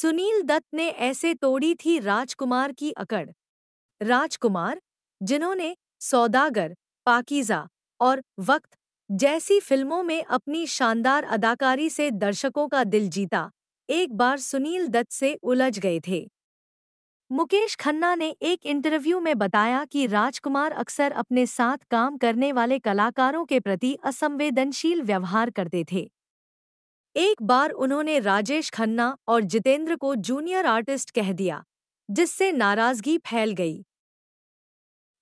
सुनील दत्त ने ऐसे तोड़ी थी राजकुमार की अकड़ राजकुमार जिन्होंने सौदागर पाकिज़ा और वक्त जैसी फिल्मों में अपनी शानदार अदाकारी से दर्शकों का दिल जीता एक बार सुनील दत्त से उलझ गए थे मुकेश खन्ना ने एक इंटरव्यू में बताया कि राजकुमार अक्सर अपने साथ काम करने वाले कलाकारों के प्रति असंवेदनशील व्यवहार करते थे एक बार उन्होंने राजेश खन्ना और जितेंद्र को जूनियर आर्टिस्ट कह दिया जिससे नाराजगी फैल गई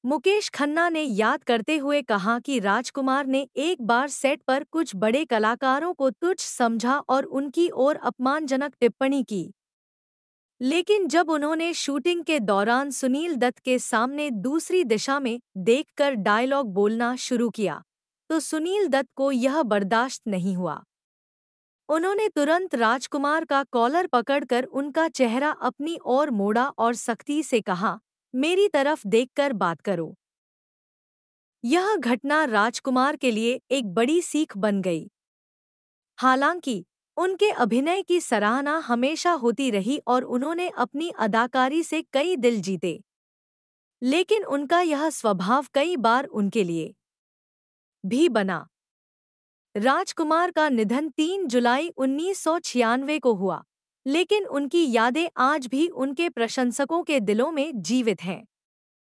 मुकेश खन्ना ने याद करते हुए कहा कि राजकुमार ने एक बार सेट पर कुछ बड़े कलाकारों को तुच्छ समझा और उनकी ओर अपमानजनक टिप्पणी की लेकिन जब उन्होंने शूटिंग के दौरान सुनील दत्त के सामने दूसरी दिशा में देखकर डायलॉग बोलना शुरू किया तो सुनील दत्त को यह बर्दाश्त नहीं हुआ उन्होंने तुरंत राजकुमार का कॉलर पकड़कर उनका चेहरा अपनी ओर मोड़ा और सख्ती से कहा मेरी तरफ देखकर बात करो यह घटना राजकुमार के लिए एक बड़ी सीख बन गई हालांकि उनके अभिनय की सराहना हमेशा होती रही और उन्होंने अपनी अदाकारी से कई दिल जीते लेकिन उनका यह स्वभाव कई बार उनके लिए भी बना राजकुमार का निधन 3 जुलाई उन्नीस को हुआ लेकिन उनकी यादें आज भी उनके प्रशंसकों के दिलों में जीवित हैं